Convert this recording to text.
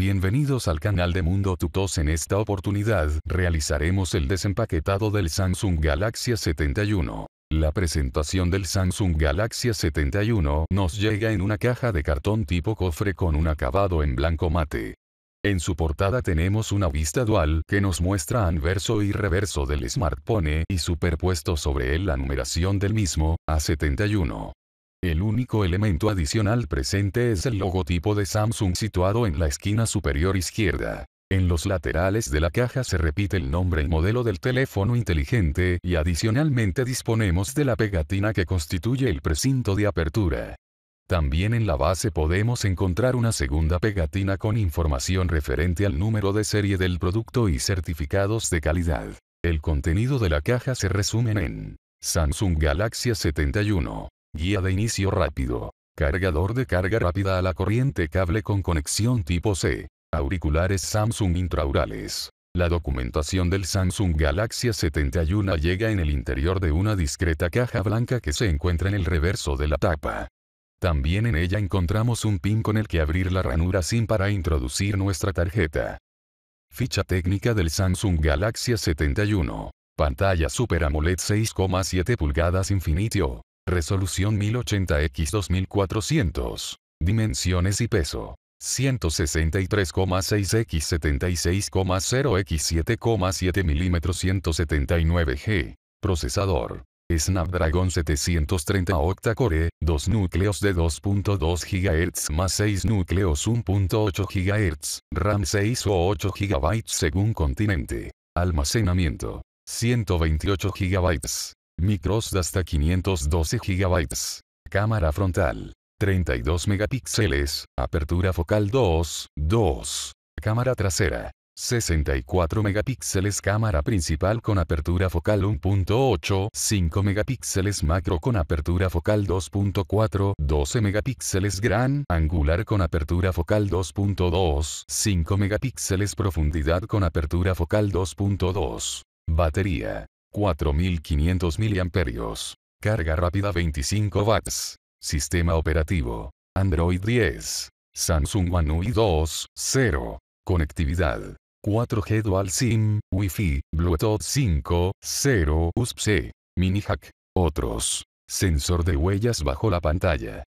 Bienvenidos al canal de Mundo Tutos en esta oportunidad realizaremos el desempaquetado del Samsung Galaxy 71. La presentación del Samsung Galaxy 71 nos llega en una caja de cartón tipo cofre con un acabado en blanco mate. En su portada tenemos una vista dual que nos muestra anverso y reverso del smartphone y superpuesto sobre él la numeración del mismo, A71. El único elemento adicional presente es el logotipo de Samsung situado en la esquina superior izquierda. En los laterales de la caja se repite el nombre y modelo del teléfono inteligente y adicionalmente disponemos de la pegatina que constituye el precinto de apertura. También en la base podemos encontrar una segunda pegatina con información referente al número de serie del producto y certificados de calidad. El contenido de la caja se resume en Samsung Galaxy 71. Guía de inicio rápido. Cargador de carga rápida a la corriente cable con conexión tipo C. Auriculares Samsung intraurales. La documentación del Samsung Galaxy 71 llega en el interior de una discreta caja blanca que se encuentra en el reverso de la tapa. También en ella encontramos un pin con el que abrir la ranura SIM para introducir nuestra tarjeta. Ficha técnica del Samsung Galaxy 71. Pantalla Super AMOLED 6,7 pulgadas Infinitio, Resolución 1080x2400. Dimensiones y peso. 163,6x 76,0x 7,7 mm 179G. Procesador. Snapdragon 730 octa-core, 2 núcleos de 2.2 GHz más 6 núcleos 1.8 GHz, RAM 6 o 8 GB según continente. Almacenamiento. 128 GB micros hasta 512 GB, cámara frontal, 32 megapíxeles, apertura focal 2, 2, cámara trasera, 64 megapíxeles cámara principal con apertura focal 1.8, 5 megapíxeles macro con apertura focal 2.4, 12 megapíxeles gran angular con apertura focal 2.2, 5 megapíxeles profundidad con apertura focal 2.2. Batería 4500 miliamperios, Carga rápida 25 watts. Sistema operativo. Android 10. Samsung One UI 2.0, Conectividad. 4G Dual SIM, Wi-Fi, Bluetooth 5.0, 0, USB, Mini Hack. Otros. Sensor de huellas bajo la pantalla.